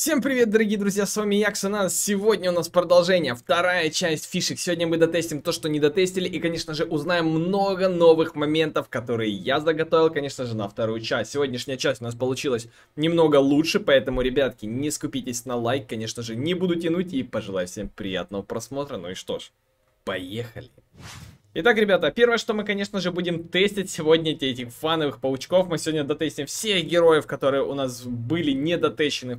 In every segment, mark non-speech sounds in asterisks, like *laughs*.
Всем привет, дорогие друзья, с вами Яксона. Сегодня у нас продолжение, вторая часть фишек. Сегодня мы дотестим то, что не дотестили, и, конечно же, узнаем много новых моментов, которые я заготовил, конечно же, на вторую часть. Сегодняшняя часть у нас получилась немного лучше, поэтому, ребятки, не скупитесь на лайк, конечно же, не буду тянуть, и пожелаю всем приятного просмотра. Ну и что ж, поехали! Поехали! Итак, ребята, первое, что мы, конечно же, будем тестить сегодня, этих фановых паучков. Мы сегодня дотестим всех героев, которые у нас были не в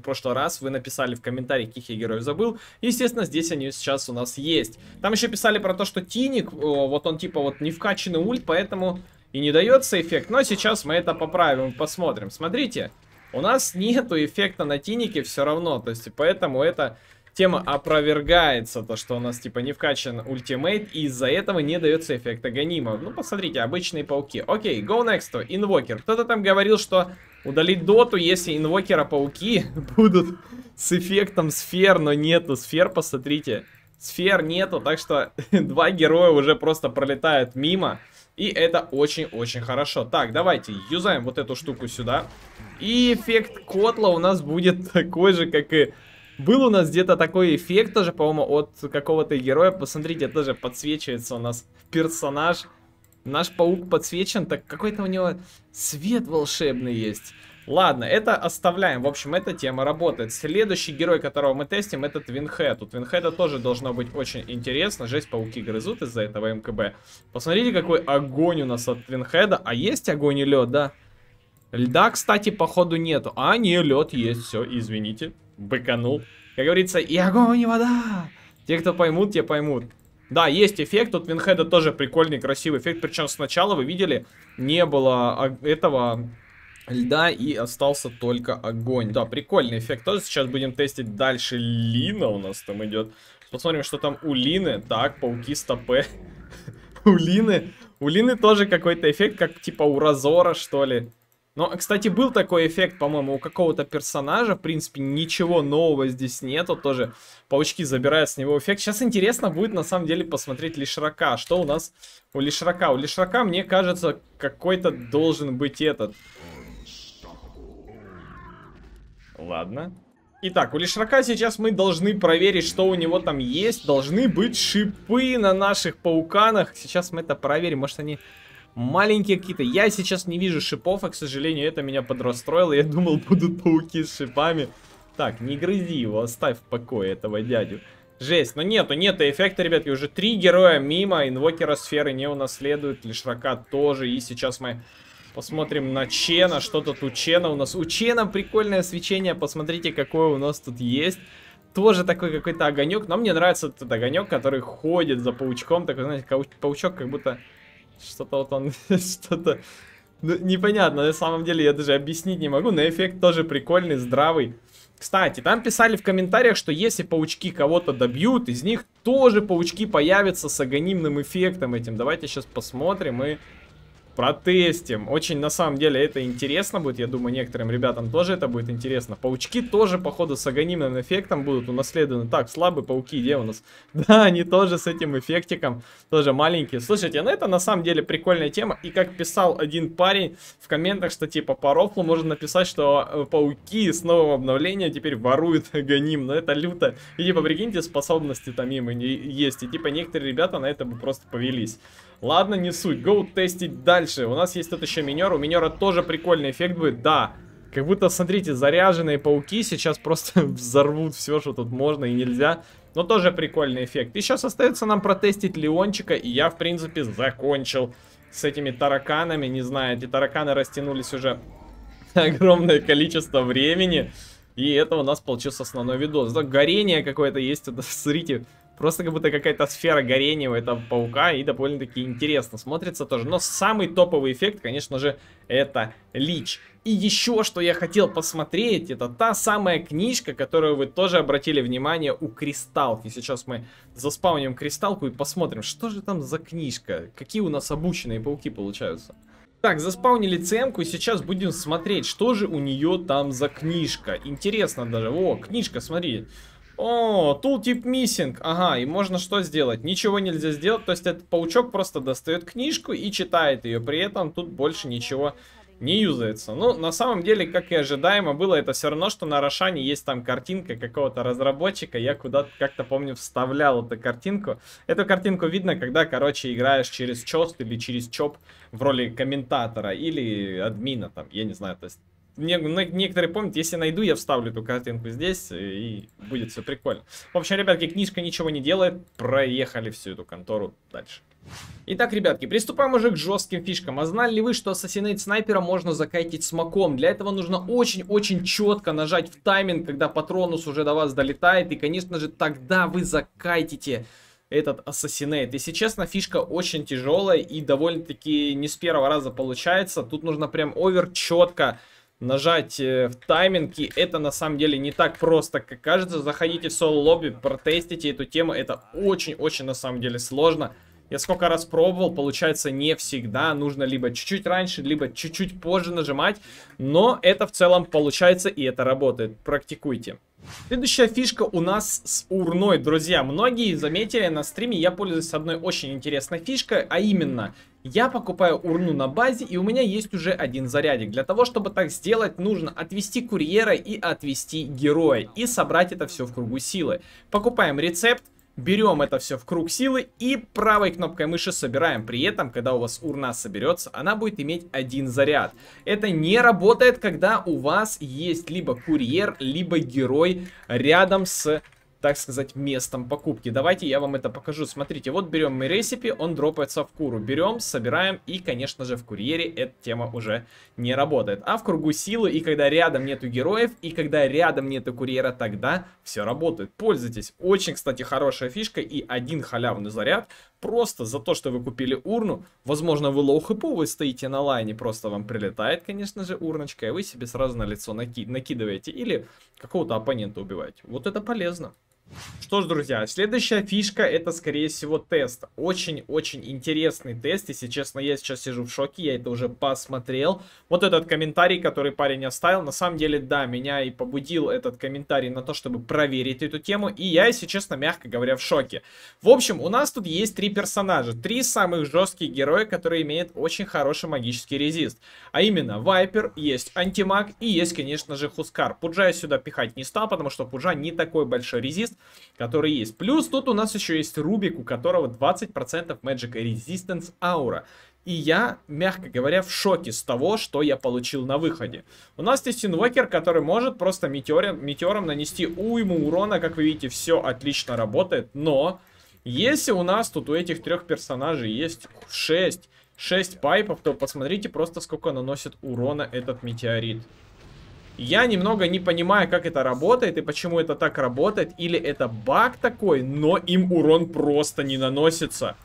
прошлый раз. Вы написали в комментариях, каких я героев забыл. Естественно, здесь они сейчас у нас есть. Там еще писали про то, что Тиник, вот он типа вот не вкачанный ульт, поэтому и не дается эффект. Но сейчас мы это поправим, посмотрим. Смотрите, у нас нету эффекта на Тинике все равно. То есть, поэтому это тема опровергается, то что у нас типа не вкачан ультимейт, и из-за этого не дается эффекта гонима. Ну, посмотрите, обычные пауки. Окей, go next, инвокер. Кто-то там говорил, что удалить доту, если инвокера пауки *laughs* будут с эффектом сфер, но нету сфер, посмотрите. Сфер нету, так что *laughs* два героя уже просто пролетают мимо. И это очень-очень хорошо. Так, давайте, юзаем вот эту штуку сюда. И эффект котла у нас будет *laughs* такой же, как и был у нас где-то такой эффект тоже, по-моему, от какого-то героя. Посмотрите, тоже подсвечивается у нас персонаж. Наш паук подсвечен, так какой-то у него свет волшебный есть. Ладно, это оставляем. В общем, эта тема работает. Следующий герой, которого мы тестим, это Твинхед. У Твинхеда тоже должно быть очень интересно. Жесть, пауки грызут из-за этого МКБ. Посмотрите, какой огонь у нас от Твинхеда. А есть огонь и лед, да? Льда, кстати, походу нету. А, не, лед есть, все, извините быканул. Как говорится, и огонь, и вода. Те, кто поймут, те поймут. Да, есть эффект, тут Винхеда тоже прикольный, красивый эффект. Причем сначала, вы видели, не было этого льда и остался только огонь. Да, прикольный эффект тоже. Сейчас будем тестить дальше. Лина у нас там идет. Посмотрим, что там у Лины. Так, пауки стопы. *laughs* У Лины... У Лины тоже какой-то эффект, как типа у Разора, что ли. Но, кстати, был такой эффект, по-моему, у какого-то персонажа. В принципе, ничего нового здесь нету. Тоже паучки забирают с него эффект. Сейчас интересно будет, на самом деле, посмотреть Лишрака. Что у нас у Лишрака? У Лишрака, мне кажется, какой-то должен быть этот. Ладно. Итак, у Лишрака сейчас мы должны проверить, что у него там есть. Должны быть шипы на наших пауканах. Сейчас мы это проверим. Может, они маленькие какие-то. Я сейчас не вижу шипов, а, к сожалению, это меня подрастроило. Я думал, *laughs* будут пауки с шипами. Так, не грызи его, оставь в покое этого дядю. Жесть, но нету, нету эффекта, ребятки, уже три героя мимо, инвокера сферы не лишь Рака тоже, и сейчас мы посмотрим на Чена, что тут у Чена у нас. У Чена прикольное свечение, посмотрите, какое у нас тут есть. Тоже такой какой-то огонек, но мне нравится этот огонек, который ходит за паучком, такой, знаете, паучок как будто что-то вот он, *laughs* что-то... Ну, непонятно, на самом деле я даже объяснить не могу, но эффект тоже прикольный, здравый. Кстати, там писали в комментариях, что если паучки кого-то добьют, из них тоже паучки появятся с агонимным эффектом этим. Давайте сейчас посмотрим и протестим. Очень, на самом деле, это интересно будет. Я думаю, некоторым ребятам тоже это будет интересно. Паучки тоже, походу, с агонимным эффектом будут унаследованы. Так, слабые пауки, где у нас? *laughs* Да, они тоже с этим эффектиком, тоже маленькие. Слушайте, ну это, на самом деле, прикольная тема. И как писал один парень в комментах, что, типа, по рофлу можно написать, что э, пауки с нового обновления теперь воруют *laughs* агоним. Но ну, это люто. И, типа, прикиньте, способности там им есть. И, типа, некоторые ребята на это бы просто повелись. Ладно, не суть. Go тестить дальше. У нас есть тут еще минер. У минера тоже прикольный эффект будет. Да. Как будто, смотрите, заряженные пауки сейчас просто *laughs* взорвут все, что тут можно и нельзя. Но тоже прикольный эффект. И сейчас остается нам протестить Леончика. И я, в принципе, закончил с этими тараканами. Не знаю, эти тараканы растянулись уже *laughs* огромное количество времени. И это у нас получился основной видос. Да, горение какое-то есть, это, *laughs* смотрите, Просто как будто какая-то сфера горения у этого паука и довольно-таки интересно смотрится тоже. Но самый топовый эффект, конечно же, это лич. И еще, что я хотел посмотреть, это та самая книжка, которую вы тоже обратили внимание у Кристалки. Сейчас мы заспауним Кристалку и посмотрим, что же там за книжка, какие у нас обученные пауки получаются. Так, заспаунили цемку, и сейчас будем смотреть, что же у нее там за книжка. Интересно даже. О, книжка, смотри. О, тултип миссинг. Ага, и можно что сделать? Ничего нельзя сделать, то есть этот паучок просто достает книжку и читает ее. При этом тут больше ничего не юзается. Ну, на самом деле, как и ожидаемо было, это все равно, что на Рошане есть там картинка какого-то разработчика. Я куда-то, как-то помню, вставлял эту картинку. Эту картинку видно, когда, короче, играешь через чост или через чоп в роли комментатора или админа там, я не знаю. То есть ну, некоторые помнят, если найду, я вставлю эту картинку здесь, э, и будет все прикольно. В общем, ребятки, книжка ничего не делает, проехали всю эту контору дальше. Итак, ребятки, приступаем уже к жестким фишкам. А знали ли вы, что ассасинейт снайпера можно закайтить смоком? Для этого нужно очень-очень четко нажать в тайминг, когда патронус уже до вас долетает. И, конечно же, тогда вы закайтите этот ассасинейт. Если честно, фишка очень тяжелая и довольно-таки не с первого раза получается. Тут нужно прям овер четко нажать э, в тайминги. Это на самом деле не так просто, как кажется. Заходите в соло-лобби, протестите эту тему. Это очень-очень на самом деле сложно. Я сколько раз пробовал, получается не всегда. Нужно либо чуть-чуть раньше, либо чуть-чуть позже нажимать. Но это в целом получается и это работает. Практикуйте. Следующая фишка у нас с урной, друзья. Многие заметили на стриме, я пользуюсь одной очень интересной фишкой, а именно... Я покупаю урну на базе и у меня есть уже один зарядик. Для того, чтобы так сделать, нужно отвести курьера и отвести героя и собрать это все в кругу силы. Покупаем рецепт, Берем это все в круг силы и правой кнопкой мыши собираем. При этом, когда у вас урна соберется, она будет иметь один заряд. Это не работает, когда у вас есть либо курьер, либо герой рядом с так сказать, местом покупки. Давайте я вам это покажу. Смотрите, вот берем мы ресипи, он дропается в куру. Берем, собираем, и, конечно же, в курьере эта тема уже не работает. А в кругу силы, и когда рядом нету героев, и когда рядом нету курьера, тогда все работает. Пользуйтесь. Очень, кстати, хорошая фишка и один халявный заряд. Просто за то, что вы купили урну, возможно, вы лоу-хэпу, вы стоите на лайне, просто вам прилетает, конечно же, урночка, и вы себе сразу на лицо наки накидываете или какого-то оппонента убиваете. Вот это полезно. Что ж, друзья, следующая фишка это, скорее всего, тест. Очень-очень интересный тест. Если честно, я сейчас сижу в шоке, я это уже посмотрел. Вот этот комментарий, который парень оставил, на самом деле, да, меня и побудил этот комментарий на то, чтобы проверить эту тему. И я, если честно, мягко говоря, в шоке. В общем, у нас тут есть три персонажа. Три самых жестких героя, которые имеют очень хороший магический резист. А именно, Вайпер, есть Антимаг и есть, конечно же, Хускар. Пуджа я сюда пихать не стал, потому что Пуджа не такой большой резист который есть. Плюс тут у нас еще есть Рубик, у которого 20% Magic Resistance аура. И я, мягко говоря, в шоке с того, что я получил на выходе. У нас есть инвокер, который может просто метеором, метеором нанести уйму урона. Как вы видите, все отлично работает. Но если у нас тут у этих трех персонажей есть 6, 6 пайпов, то посмотрите просто сколько наносит урона этот метеорит. Я немного не понимаю, как это работает и почему это так работает. Или это баг такой, но им урон просто не наносится.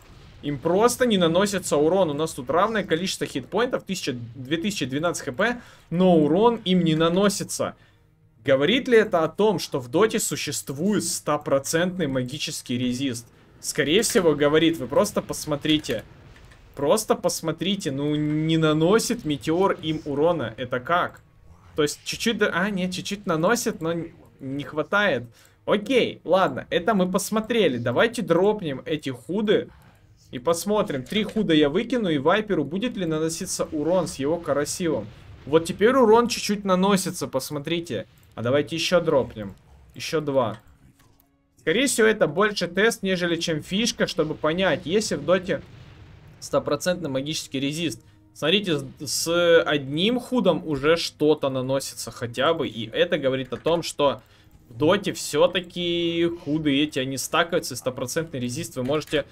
Им просто не наносится урон. У нас тут равное количество хитпоинтов, 1000, 2012 хп, но урон им не наносится. Говорит ли это о том, что в доте существует стопроцентный магический резист? Скорее всего, говорит, вы просто посмотрите. Просто посмотрите, ну не наносит метеор им урона. Это как? То есть чуть-чуть... А, нет, чуть-чуть наносит, но не хватает. Окей, ладно, это мы посмотрели. Давайте дропнем эти худы. И посмотрим. Три худа я выкину, и вайперу будет ли наноситься урон с его карасивом. Вот теперь урон чуть-чуть наносится, посмотрите. А давайте еще дропнем. Еще два. Скорее всего, это больше тест, нежели чем фишка, чтобы понять, если в доте стопроцентный магический резист. Смотрите, с одним худом уже что-то наносится хотя бы. И это говорит о том, что в доте все-таки худы эти, они стакаются, стопроцентный резист вы можете,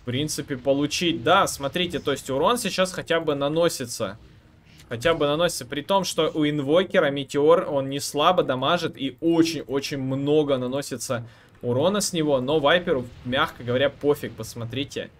в принципе, получить. Да, смотрите, то есть урон сейчас хотя бы наносится. Хотя бы наносится, при том, что у инвокера метеор, он не слабо дамажит и очень-очень много наносится урона с него. Но вайперу, мягко говоря, пофиг, посмотрите.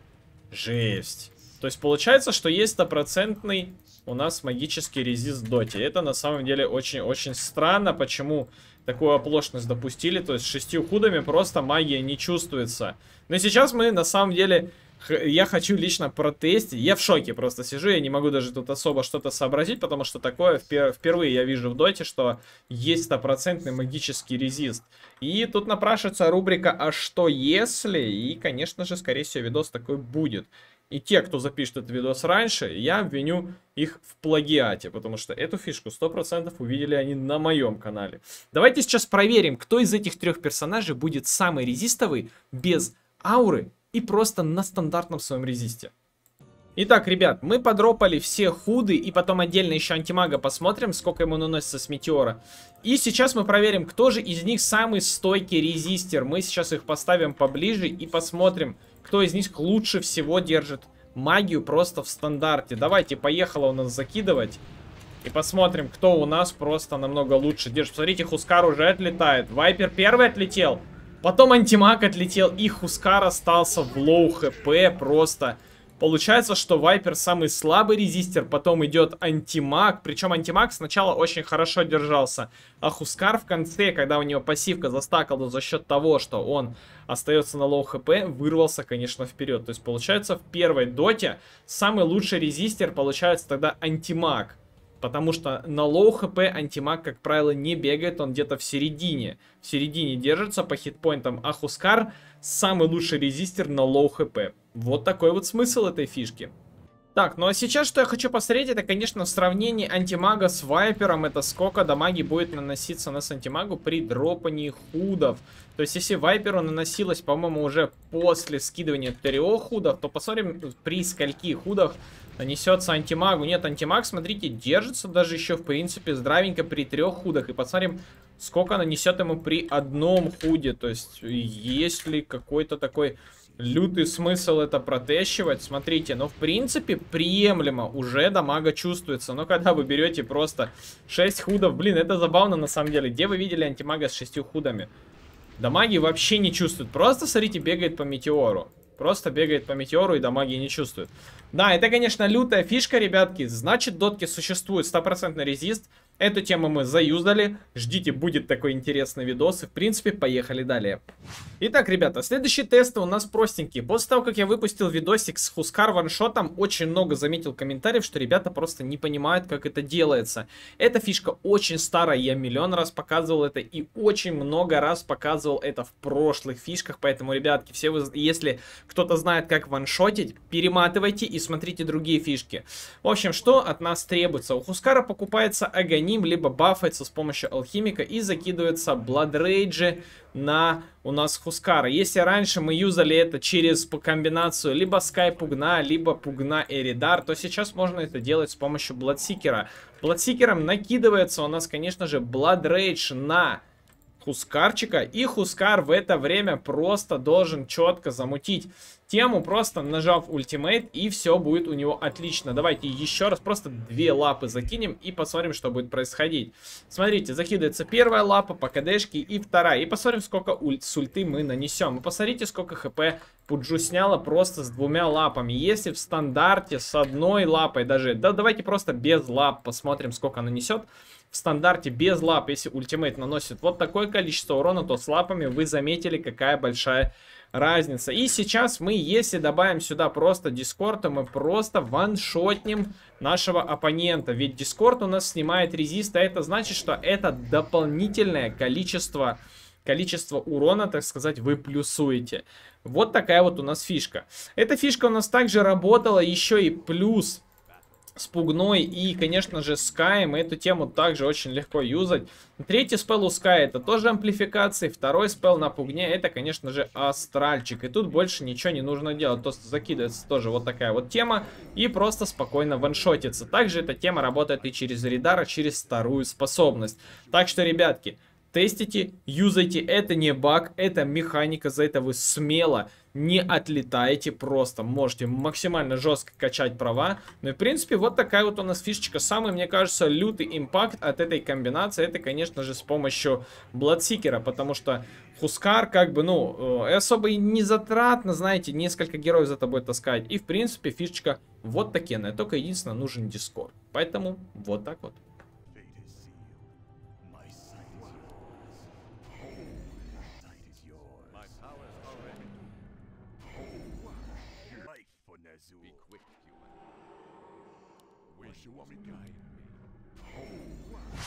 Жесть. То есть получается, что есть стопроцентный у нас магический резист доте. Это на самом деле очень-очень странно, почему такую оплошность допустили. То есть шестью худами просто магия не чувствуется. Но сейчас мы на самом деле... Я хочу лично протестить. Я в шоке просто сижу. Я не могу даже тут особо что-то сообразить, потому что такое впер впервые я вижу в доте, что есть стопроцентный магический резист. И тут напрашивается рубрика «А что если?» И, конечно же, скорее всего, видос такой будет. И те, кто запишет этот видос раньше, я обвиню их в плагиате, потому что эту фишку 100% увидели они на моем канале. Давайте сейчас проверим, кто из этих трех персонажей будет самый резистовый, без ауры и просто на стандартном своем резисте. Итак, ребят, мы подропали все худы и потом отдельно еще антимага посмотрим, сколько ему наносится с метеора. И сейчас мы проверим, кто же из них самый стойкий резистер. Мы сейчас их поставим поближе и посмотрим, кто из них лучше всего держит магию просто в стандарте. Давайте, поехала у нас закидывать. И посмотрим, кто у нас просто намного лучше держит. Смотрите, Хускар уже отлетает. Вайпер первый отлетел. Потом антимаг отлетел. И Хускар остался в лоу хп просто Получается, что Вайпер самый слабый резистер, потом идет антимаг. Причем антимаг сначала очень хорошо держался. А Хускар в конце, когда у него пассивка застакала за счет того, что он остается на лоу хп, вырвался, конечно, вперед. То есть получается в первой доте самый лучший резистер получается тогда антимаг. Потому что на лоу хп антимаг, как правило, не бегает, он где-то в середине. В середине держится по хитпоинтам. А Хускар самый лучший резистер на лоу хп. Вот такой вот смысл этой фишки. Так, ну а сейчас, что я хочу посмотреть, это, конечно, в сравнении антимага с вайпером, это сколько дамаги будет наноситься на антимагу при дропании худов. То есть, если вайперу наносилось, по-моему, уже после скидывания трех худов, то посмотрим, при скольки худах нанесется антимагу. Нет, антимаг, смотрите, держится даже еще, в принципе, здравенько при трех худах. И посмотрим, сколько нанесет ему при одном худе. То есть, есть ли какой-то такой лютый смысл это протещивать. Смотрите, ну, в принципе, приемлемо. Уже дамага чувствуется. Но когда вы берете просто 6 худов, блин, это забавно на самом деле. Где вы видели антимага с 6 худами? Дамаги вообще не чувствуют. Просто, смотрите, бегает по метеору. Просто бегает по метеору и дамаги не чувствует. Да, это, конечно, лютая фишка, ребятки. Значит, дотки существует. Стопроцентный резист. Эту тему мы заюзали. Ждите, будет такой интересный видос. И, в принципе, поехали далее. Итак, ребята, следующие тесты у нас простенькие. После того, как я выпустил видосик с Хускар ваншотом, очень много заметил комментариев, что ребята просто не понимают, как это делается. Эта фишка очень старая, я миллион раз показывал это и очень много раз показывал это в прошлых фишках. Поэтому, ребятки, все вы, если кто-то знает, как ваншотить, перематывайте и смотрите другие фишки. В общем, что от нас требуется? У Хускара покупается огонь ним, либо бафается с помощью алхимика и закидывается бладрейджи на у нас Хускара. Если раньше мы юзали это через по комбинацию либо Скай Пугна, либо Пугна Эридар, то сейчас можно это делать с помощью Бладсикера. Бладсикером накидывается у нас, конечно же, Бладрейдж на Хускарчика, и Хускар в это время просто должен четко замутить тему, просто нажав ультимейт, и все будет у него отлично. Давайте еще раз просто две лапы закинем и посмотрим, что будет происходить. Смотрите, закидывается первая лапа по кдшке и вторая. И посмотрим, сколько ульт, с ульты мы нанесем. И посмотрите, сколько хп Пуджу сняла просто с двумя лапами. Если в стандарте с одной лапой даже... Да давайте просто без лап посмотрим, сколько нанесет В стандарте без лап, если ультимейт наносит вот такое количество урона, то с лапами вы заметили, какая большая разница. И сейчас мы, если добавим сюда просто Дискорд, то мы просто ваншотнем нашего оппонента. Ведь Дискорд у нас снимает резист, а это значит, что это дополнительное количество количество урона, так сказать, вы плюсуете. Вот такая вот у нас фишка. Эта фишка у нас также работала еще и плюс с Пугной и, конечно же, Скаем. Эту тему также очень легко юзать. Третий спел у Скай. это тоже амплификации. Второй спел на Пугне это, конечно же, Астральчик. И тут больше ничего не нужно делать. То Просто закидывается тоже вот такая вот тема и просто спокойно ваншотится. Также эта тема работает и через Ридара, через вторую способность. Так что, ребятки, тестите, юзайте. Это не баг, это механика, за это вы смело не отлетаете просто. Можете максимально жестко качать права. Ну и в принципе вот такая вот у нас фишечка. Самый, мне кажется, лютый импакт от этой комбинации, это, конечно же, с помощью Бладсикера, потому что Хускар, как бы, ну, э, особо и не затратно, знаете, несколько героев за тобой таскать. И, в принципе, фишечка вот такенная. Только единственное, нужен Дискорд. Поэтому вот так вот.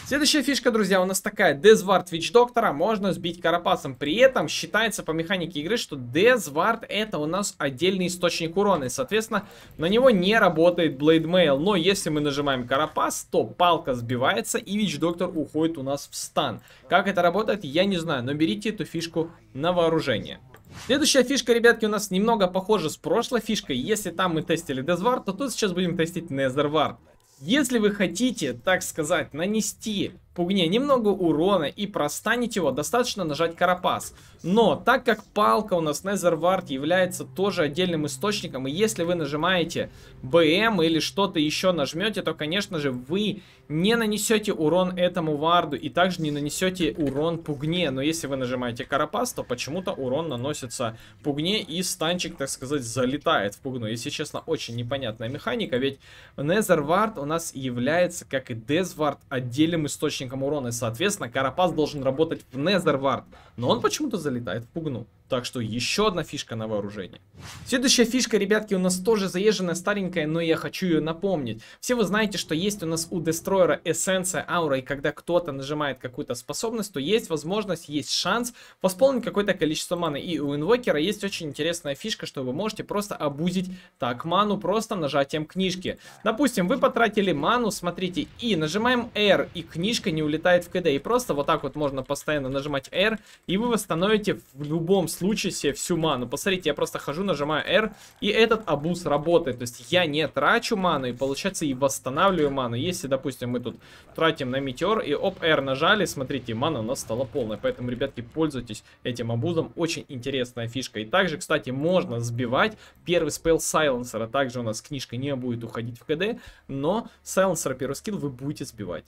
Следующая фишка, друзья, у нас такая. Дезвард доктора можно сбить карапасом. При этом считается по механике игры, что Дезвард это у нас отдельный источник урона. И, соответственно, на него не работает Блейдмейл. Но если мы нажимаем карапас, то палка сбивается и вич-доктор уходит у нас в стан. Как это работает, я не знаю, но берите эту фишку на вооружение. Следующая фишка, ребятки, у нас немного похожа с прошлой фишкой. Если там мы тестили Дезвард, то тут сейчас будем тестить Незервард. Если вы хотите, так сказать, нанести пугне немного урона и простанить его, достаточно нажать карапас. Но, так как палка у нас Незервард является тоже отдельным источником, и если вы нажимаете БМ или что-то еще нажмете, то, конечно же, вы не нанесете урон этому варду и также не нанесете урон пугне. Но если вы нажимаете карапас, то почему-то урон наносится пугне и станчик, так сказать, залетает в пугну. Если честно, очень непонятная механика, ведь Незервард у нас является, как и Дезвард, отдельным источником источником урона, и, соответственно, Карапас должен работать в Незервард, но он почему-то залетает в Пугну. Так что еще одна фишка на вооружении. Следующая фишка, ребятки, у нас тоже заезженная старенькая, но я хочу ее напомнить. Все вы знаете, что есть у нас у Дестройера эссенция аура, и когда кто-то нажимает какую-то способность, то есть возможность, есть шанс восполнить какое-то количество маны. И у инвокера есть очень интересная фишка, что вы можете просто обузить так ману просто нажатием книжки. Допустим, вы потратили ману, смотрите, и нажимаем R, и книжка не улетает в КД. И просто вот так вот можно постоянно нажимать R, и вы восстановите в любом случае случае себе всю ману. Посмотрите, я просто хожу, нажимаю R, и этот абуз работает. То есть я не трачу ману, и получается и восстанавливаю ману. Если, допустим, мы тут тратим на метеор, и оп, R нажали, смотрите, мана у нас стала полная. Поэтому, ребятки, пользуйтесь этим абузом. Очень интересная фишка. И также, кстати, можно сбивать первый спел сайленсера. Также у нас книжка не будет уходить в КД, но сайленсера первый скилл вы будете сбивать.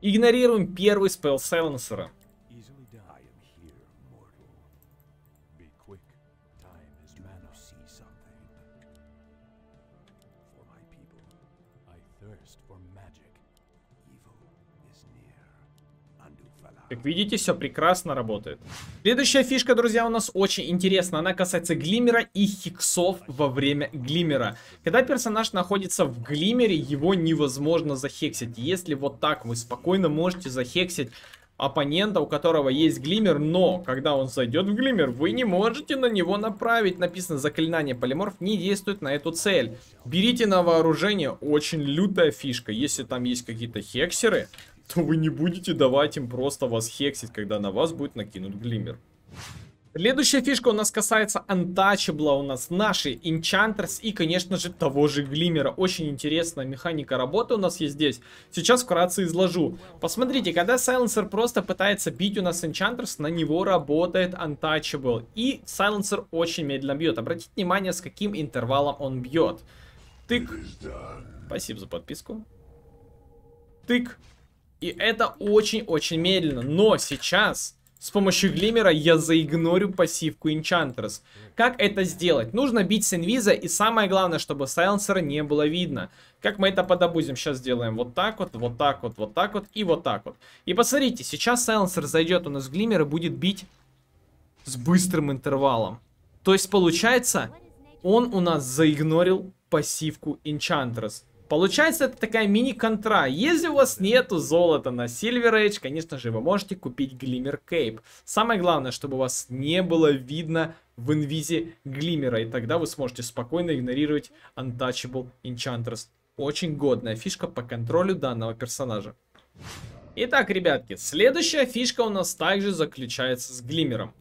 Игнорируем первый спел сайленсера. Как видите, все прекрасно работает. Следующая фишка, друзья, у нас очень интересная. Она касается глимера и хиксов во время глимера. Когда персонаж находится в глимере, его невозможно захексить. Если вот так вы спокойно можете захексить оппонента, у которого есть глимер, но когда он зайдет в глимер, вы не можете на него направить. Написано заклинание полиморф не действует на эту цель. Берите на вооружение, очень лютая фишка. Если там есть какие-то хексеры, *laughs* то вы не будете давать им просто вас хексить, когда на вас будет накинут глиммер. Следующая фишка у нас касается Untouchable, а у нас наши Enchantress и, конечно же, того же Глиммера. Очень интересная механика работы у нас есть здесь. Сейчас вкратце изложу. Посмотрите, когда Сайленсер просто пытается бить у нас Enchantress, на него работает Untouchable. И Сайленсер очень медленно бьет. Обратите внимание, с каким интервалом он бьет. Тык. Спасибо за подписку. Тык. И это очень-очень медленно. Но сейчас с помощью глимера я заигнорю пассивку Enchantress. Как это сделать? Нужно бить с и самое главное, чтобы сайленсера не было видно. Как мы это подобузим? Сейчас сделаем вот так вот, вот так вот, вот так вот и вот так вот. И посмотрите, сейчас сайленсер зайдет у нас в глимер и будет бить с быстрым интервалом. То есть получается, он у нас заигнорил пассивку Enchantress. Получается, это такая мини-контра. Если у вас нету золота на Silver Age, конечно же, вы можете купить Glimmer Cape. Самое главное, чтобы у вас не было видно в инвизе Глиммера, и тогда вы сможете спокойно игнорировать Untouchable Enchantress. Очень годная фишка по контролю данного персонажа. Итак, ребятки, следующая фишка у нас также заключается с Глиммером.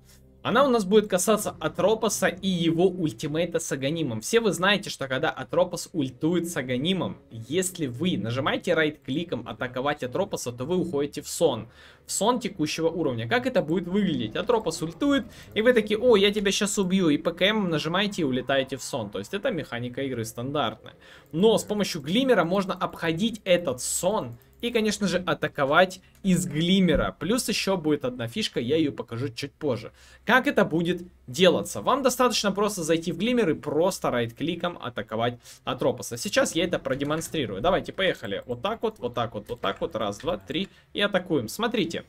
Она у нас будет касаться Атропоса и его ультимейта с Аганимом. Все вы знаете, что когда Атропос ультует с Аганимом, если вы нажимаете райт-кликом атаковать Атропоса, то вы уходите в сон. В сон текущего уровня. Как это будет выглядеть? Атропос ультует, и вы такие, о, я тебя сейчас убью, и ПКМ нажимаете и улетаете в сон. То есть это механика игры стандартная. Но с помощью Глимера можно обходить этот сон и, конечно же, атаковать из Глимера. Плюс еще будет одна фишка, я ее покажу чуть позже. Как это будет делаться? Вам достаточно просто зайти в глиммер и просто райт-кликом атаковать Атропоса. Сейчас я это продемонстрирую. Давайте, поехали. Вот так вот, вот так вот, вот так вот. Раз, два, три. И атакуем. Смотрите.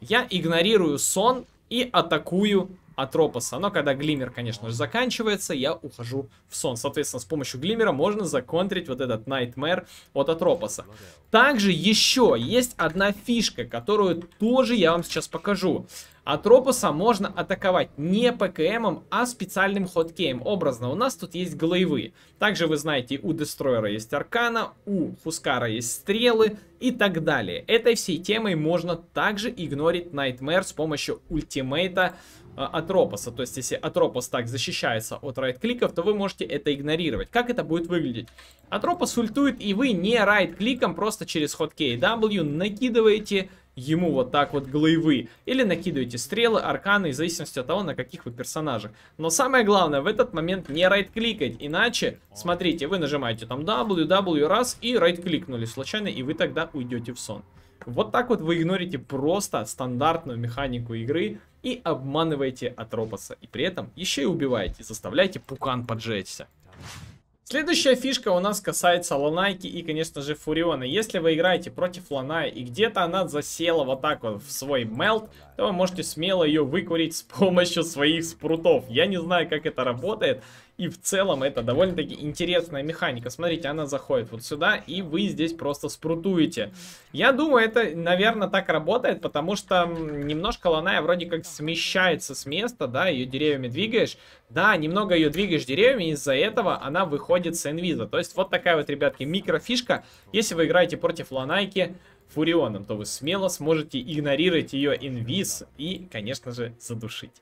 Я игнорирую сон и атакую Атропоса. Но когда глиммер, конечно же, заканчивается, я ухожу в сон. Соответственно, с помощью глиммера можно законтрить вот этот Найтмер. от Атропоса. Также еще есть одна фишка, которую тоже я вам сейчас покажу. Атропоса можно атаковать не ПКМом, а специальным хоткеем. Образно, у нас тут есть головы. Также вы знаете, у Дестройера есть Аркана, у Хускара есть Стрелы и так далее. Этой всей темой можно также игнорить Найтмер с помощью ультимейта Атропоса. То есть, если Атропос так защищается от райт-кликов, то вы можете это игнорировать. Как это будет выглядеть? Атропос ультует, и вы не райт-кликом, просто через ход KW накидываете ему вот так вот главы. Или накидываете стрелы, арканы, в зависимости от того, на каких вы персонажах. Но самое главное, в этот момент не райт-кликать, иначе, смотрите, вы нажимаете там W, W раз и райт-кликнули случайно, и вы тогда уйдете в сон. Вот так вот вы игнорите просто стандартную механику игры и обманываете Атропоса. И при этом еще и убиваете, заставляете пукан поджечься. Следующая фишка у нас касается Ланайки и, конечно же, Фуриона. Если вы играете против ланай и где-то она засела вот так вот в свой мелт, то вы можете смело ее выкурить с *laughs* помощью своих спрутов. Я не знаю, как это работает. И в целом это довольно-таки интересная механика. Смотрите, она заходит вот сюда, и вы здесь просто спрутуете. Я думаю, это, наверное, так работает, потому что немножко ланая вроде как смещается с места, да, ее деревьями двигаешь. Да, немного ее двигаешь деревьями, из-за этого она выходит с инвиза. То есть вот такая вот, ребятки, микрофишка. Если вы играете против ланайки, Фурионом, то вы смело сможете игнорировать ее инвиз и, конечно же, задушить.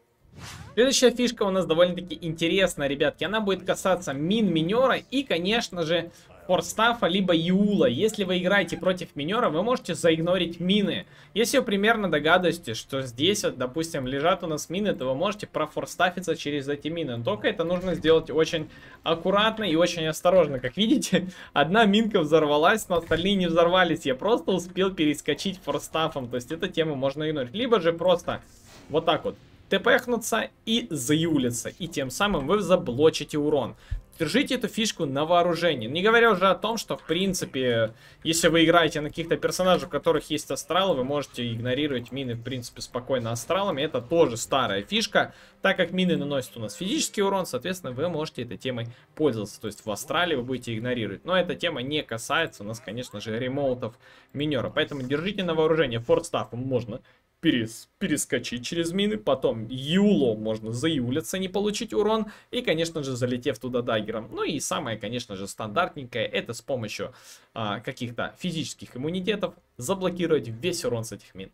Следующая фишка у нас довольно-таки интересная, ребятки. Она будет касаться мин минера и, конечно же, форстафа, либо юла. Если вы играете против минера, вы можете заигнорить мины. Если вы примерно догадываетесь, что здесь, вот, допустим, лежат у нас мины, то вы можете профорстафиться через эти мины. Но только это нужно сделать очень аккуратно и очень осторожно. Как видите, *laughs* одна минка взорвалась, но остальные не взорвались. Я просто успел перескочить форстафом. То есть эту тему можно игнорить. Либо же просто вот так вот тпхнуться типа, и заюлиться, и тем самым вы заблочите урон. Держите эту фишку на вооружении. Не говоря уже о том, что, в принципе, если вы играете на каких-то персонажах, у которых есть астралы, вы можете игнорировать мины, в принципе, спокойно астралами. Это тоже старая фишка. Так как мины наносят у нас физический урон, соответственно, вы можете этой темой пользоваться. То есть в астрале вы будете игнорировать. Но эта тема не касается у нас, конечно же, ремоутов минера. Поэтому держите на вооружении Форт можно перес, перескочить через мины, потом юло можно заюлиться, не получить урон, и, конечно же, залетев туда даггером. Ну и самое, конечно же, стандартненькое, это с помощью а, каких-то физических иммунитетов, заблокировать весь урон с этих мин.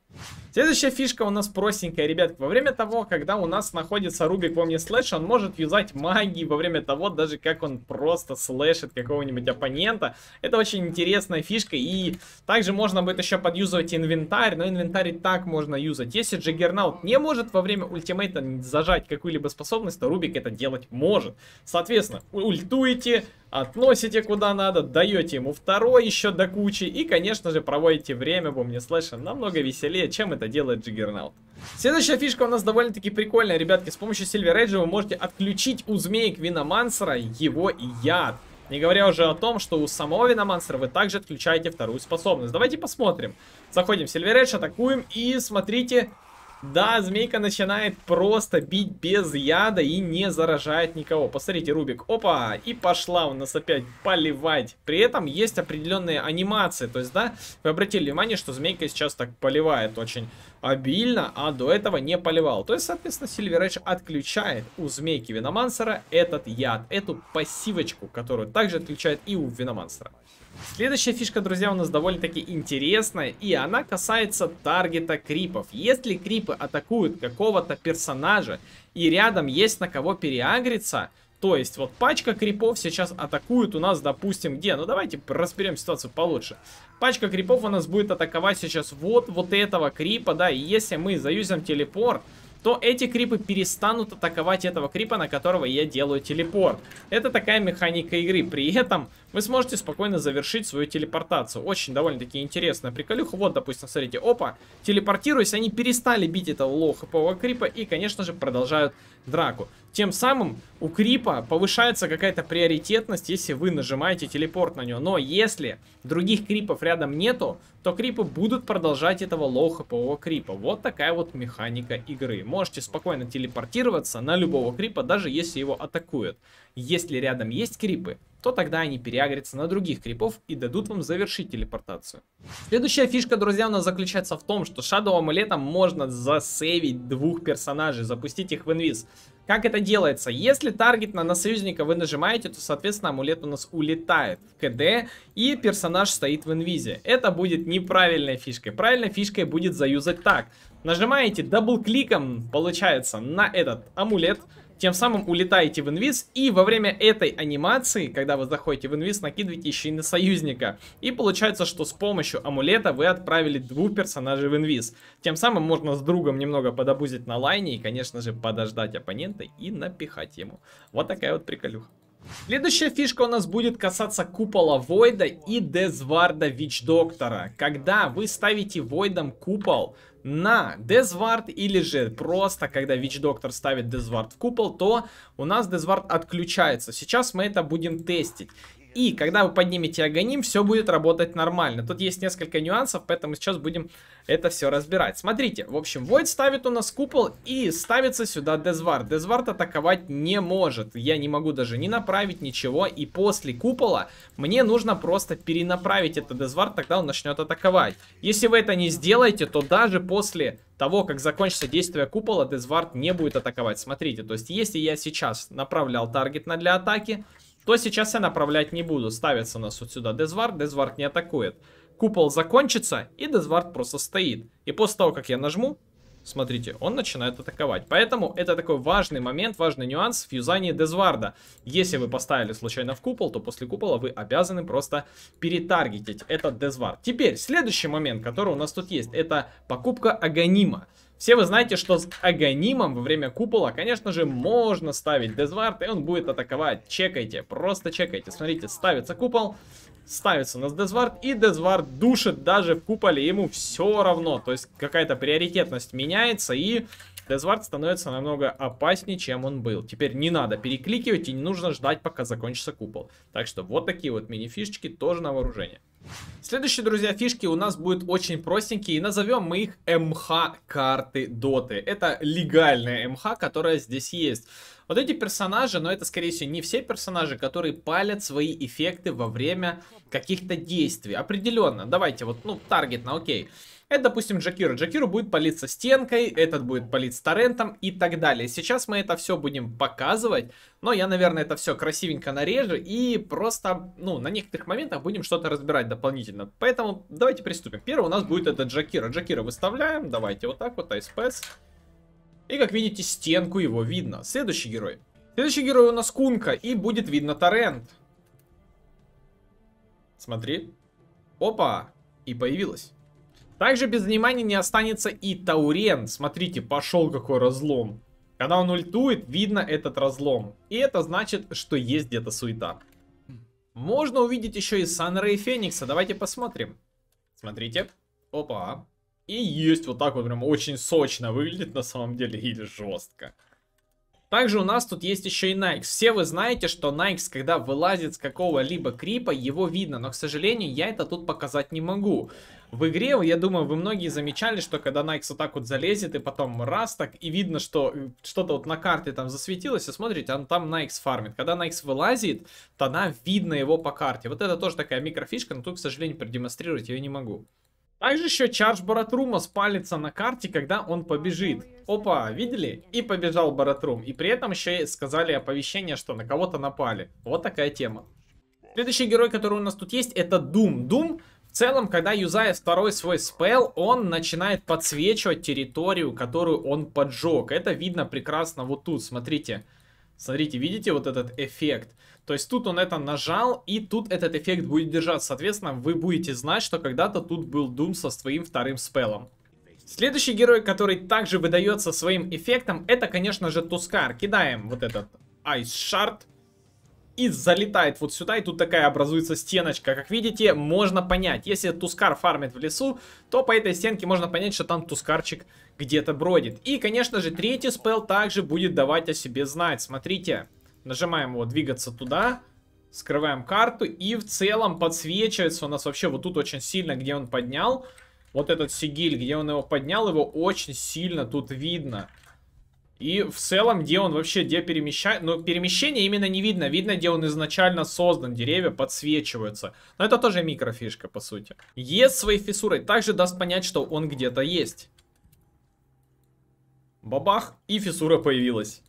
Следующая фишка у нас простенькая, ребят. Во время того, когда у нас находится Рубик во мне Слэш, он может юзать магии во время того, даже как он просто слэшит какого-нибудь оппонента. Это очень интересная фишка. И также можно будет еще подюзывать инвентарь, но инвентарь и так можно юзать. Если Джиггернаут не может во время ультимейта зажать какую-либо способность, то Рубик это делать может. Соответственно, ультуете, относите куда надо, даете ему второй еще до кучи и, конечно же, проводите время в слышим намного веселее, чем это делает Джиггернаут. Следующая фишка у нас довольно-таки прикольная, ребятки. С помощью Сильвер Эйджа вы можете отключить у змеи Квиномансера его яд. Не говоря уже о том, что у самого Виномансера вы также отключаете вторую способность. Давайте посмотрим. Заходим в Сильвер Сильверэдж, атакуем и смотрите, да, змейка начинает просто бить без яда и не заражает никого. Посмотрите, Рубик, опа, и пошла у нас опять поливать. При этом есть определенные анимации, то есть, да, вы обратили внимание, что змейка сейчас так поливает очень обильно, а до этого не поливал. То есть, соответственно, Сильверэдж отключает у змейки Виномансера этот яд, эту пассивочку, которую также отключает и у Виномансера. Следующая фишка, друзья, у нас довольно-таки интересная, и она касается таргета крипов. Если крипы атакуют какого-то персонажа, и рядом есть на кого переагриться, то есть вот пачка крипов сейчас атакует у нас, допустим, где? Ну давайте разберем ситуацию получше. Пачка крипов у нас будет атаковать сейчас вот, вот этого крипа, да, и если мы заюзем телепорт, то эти крипы перестанут атаковать этого крипа, на которого я делаю телепорт. Это такая механика игры. При этом вы сможете спокойно завершить свою телепортацию. Очень довольно-таки интересная приколюха. Вот, допустим, смотрите, опа, телепортируясь, они перестали бить этого лоу-хпового крипа и, конечно же, продолжают драку. Тем самым у крипа повышается какая-то приоритетность, если вы нажимаете телепорт на него. Но если других крипов рядом нету, то крипы будут продолжать этого лоу-хпового крипа. Вот такая вот механика игры. Можете спокойно телепортироваться на любого крипа, даже если его атакуют. Если рядом есть крипы, то тогда они переагрятся на других крипов и дадут вам завершить телепортацию. Следующая фишка, друзья, у нас заключается в том, что Shadow амулетом можно засейвить двух персонажей, запустить их в инвиз. Как это делается? Если таргет на, на союзника вы нажимаете, то, соответственно, амулет у нас улетает в КД, и персонаж стоит в инвизе. Это будет неправильной фишкой. Правильной фишкой будет заюзать так. Нажимаете дабл-кликом, получается, на этот амулет, тем самым улетаете в инвиз, и во время этой анимации, когда вы заходите в инвиз, накидываете еще и на союзника. И получается, что с помощью амулета вы отправили двух персонажей в инвиз. Тем самым можно с другом немного подобузить на лайне и, конечно же, подождать оппонента и напихать ему. Вот такая вот приколюха. Следующая фишка у нас будет касаться купола Войда и Дезварда Вич Доктора. Когда вы ставите Войдом купол на Дезвард или же просто, когда Вич Доктор ставит Дезвард в купол, то у нас Дезвард отключается. Сейчас мы это будем тестить. И когда вы поднимете агоним, все будет работать нормально. Тут есть несколько нюансов, поэтому сейчас будем это все разбирать. Смотрите, в общем, Войд ставит у нас купол и ставится сюда Дезвард. Дезвард атаковать не может. Я не могу даже не направить ничего. И после купола мне нужно просто перенаправить этот Дезвард, тогда он начнет атаковать. Если вы это не сделаете, то даже после того, как закончится действие купола, Дезвард не будет атаковать. Смотрите, то есть если я сейчас направлял таргет на для атаки, то сейчас я направлять не буду. Ставится у нас вот сюда Дезвард, Дезвард не атакует купол закончится, и Дезвард просто стоит. И после того, как я нажму, смотрите, он начинает атаковать. Поэтому это такой важный момент, важный нюанс в юзании Дезварда. Если вы поставили случайно в купол, то после купола вы обязаны просто перетаргетить этот Дезвард. Теперь, следующий момент, который у нас тут есть, это покупка Агонима. Все вы знаете, что с Агонимом во время купола, конечно же, можно ставить Дезвард, и он будет атаковать. Чекайте, просто чекайте. Смотрите, ставится купол, ставится на Дезвард, и Дезвард душит даже в куполе, ему все равно. То есть какая-то приоритетность меняется, и Дезвард становится намного опаснее, чем он был. Теперь не надо перекликивать и не нужно ждать, пока закончится купол. Так что вот такие вот мини-фишечки тоже на вооружение. Следующие, друзья, фишки у нас будут очень простенькие, и назовем мы их МХ-карты Доты. Это легальная МХ, которая здесь есть. Вот эти персонажи, но это, скорее всего, не все персонажи, которые палят свои эффекты во время каких-то действий. Определенно, давайте, вот, ну, таргет на окей. Это, допустим, Джакиру. Джакиру будет палиться стенкой, этот будет палить с торрентом и так далее. Сейчас мы это все будем показывать, но я, наверное, это все красивенько нарежу и просто, ну, на некоторых моментах будем что-то разбирать дополнительно. Поэтому давайте приступим. Первый у нас будет это Джакира. Джакира выставляем, давайте вот так вот, айспэс. И как видите, стенку его видно. Следующий герой. Следующий герой у нас Кунка, и будет видно торрент. Смотри. Опа! И появилась. Также без внимания не останется и Таурен. Смотрите, пошел какой разлом. Когда он ультует, видно этот разлом. И это значит, что есть где-то суета. Можно увидеть еще и Санрей Феникса. Давайте посмотрим. Смотрите. Опа. И есть вот так вот прям очень сочно выглядит на самом деле или жестко. Также у нас тут есть еще и Найкс. Все вы знаете, что Найкс когда вылазит с какого-либо крипа, его видно, но, к сожалению, я это тут показать не могу. В игре, я думаю, вы многие замечали, что когда Найкс вот так вот залезет и потом раз так, и видно, что э, что-то вот на карте там засветилось, и смотрите, он там Найкс фармит. Когда Найкс вылазит, то она видно его по карте. Вот это тоже такая микрофишка, но тут, к сожалению, продемонстрировать ее не могу. Также еще Чардж Баратрума спалится на карте, когда он побежит. Опа, видели? И побежал Баратрум. И при этом еще сказали оповещение, что на кого-то напали. Вот такая тема. Следующий герой, который у нас тут есть, это Дум. Дум в целом, когда юзает второй свой спел, он начинает подсвечивать территорию, которую он поджег. Это видно прекрасно вот тут, смотрите. Смотрите, видите вот этот эффект? То есть тут он это нажал, и тут этот эффект будет держаться. Соответственно, вы будете знать, что когда-то тут был Дум со своим вторым спелом. Следующий герой, который также выдается своим эффектом, это, конечно же, Тускар. Кидаем вот этот Ice Shard. И залетает вот сюда, и тут такая образуется стеночка. Как видите, можно понять, если Тускар фармит в лесу, то по этой стенке можно понять, что там Тускарчик где-то бродит. И, конечно же, третий спел также будет давать о себе знать. Смотрите. Нажимаем его двигаться туда, скрываем карту, и в целом подсвечивается у нас вообще вот тут очень сильно, где он поднял. Вот этот сигиль, где он его поднял, его очень сильно тут видно. И в целом, где он вообще, где перемещает... ну перемещение именно не видно. Видно, где он изначально создан. Деревья подсвечиваются. Но это тоже микрофишка, по сути. Ес своей фиссурой также даст понять, что он где-то есть. Бабах, и фиссура появилась.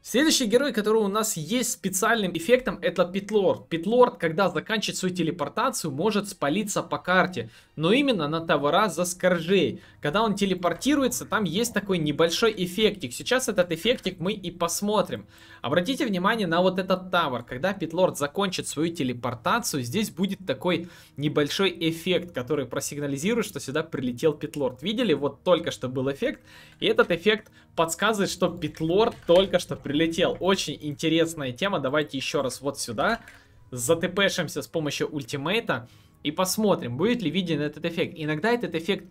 Следующий герой, который у нас есть специальным эффектом, это Питлорд. Питлорд, когда заканчивает свою телепортацию, может спалиться по карте, но именно на того раз за скоржей. Когда он телепортируется, там есть такой небольшой эффектик. Сейчас этот эффектик мы и посмотрим. Обратите внимание на вот этот товар. Когда Питлорд закончит свою телепортацию, здесь будет такой небольшой эффект, который просигнализирует, что сюда прилетел Питлорд. Видели? Вот только что был эффект. И этот эффект подсказывает, что Питлорд только что прилетел. Очень интересная тема. Давайте еще раз вот сюда. Затпшимся с помощью ультимейта. И посмотрим, будет ли виден этот эффект. Иногда этот эффект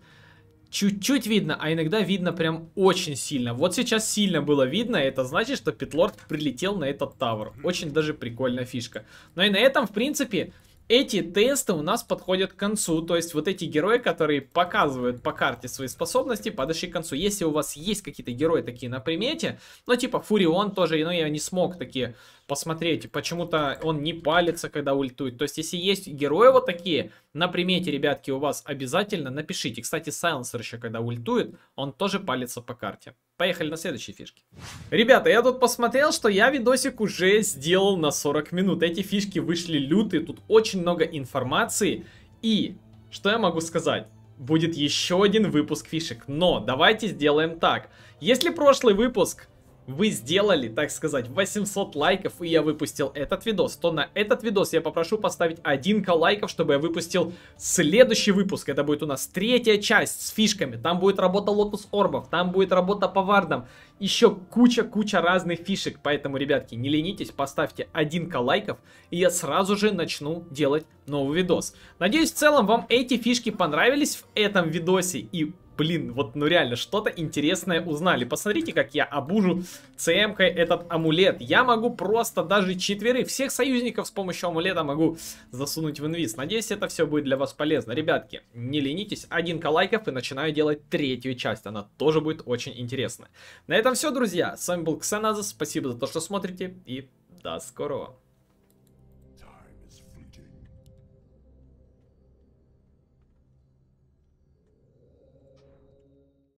чуть-чуть видно, а иногда видно прям очень сильно. Вот сейчас сильно было видно, это значит, что Питлорд прилетел на этот тавр. Очень даже прикольная фишка. Но ну и на этом, в принципе, эти тесты у нас подходят к концу, то есть вот эти герои, которые показывают по карте свои способности, подошли к концу. Если у вас есть какие-то герои такие на примете, ну типа Фурион тоже, ну я не смог такие посмотреть, почему-то он не палится, когда ультует. То есть если есть герои вот такие на примете, ребятки, у вас обязательно напишите. Кстати, Сайленсер еще когда ультует, он тоже палится по карте. Поехали на следующие фишки. Ребята, я тут посмотрел, что я видосик уже сделал на 40 минут. Эти фишки вышли лютые, тут очень много информации. И что я могу сказать? Будет еще один выпуск фишек. Но давайте сделаем так. Если прошлый выпуск вы сделали, так сказать, 800 лайков, и я выпустил этот видос, то на этот видос я попрошу поставить 1 лайков, чтобы я выпустил следующий выпуск. Это будет у нас третья часть с фишками. Там будет работа Лотус Орбов, там будет работа по вардам. Еще куча-куча разных фишек. Поэтому, ребятки, не ленитесь, поставьте 1 лайков, и я сразу же начну делать новый видос. Надеюсь, в целом вам эти фишки понравились в этом видосе, и блин, вот ну реально что-то интересное узнали. Посмотрите, как я обужу ЦМК этот амулет. Я могу просто даже четверых всех союзников с помощью амулета могу засунуть в инвиз. Надеюсь, это все будет для вас полезно. Ребятки, не ленитесь, одинка лайков и начинаю делать третью часть. Она тоже будет очень интересная. На этом все, друзья. С вами был Ксаназа. Спасибо за то, что смотрите и до скорого.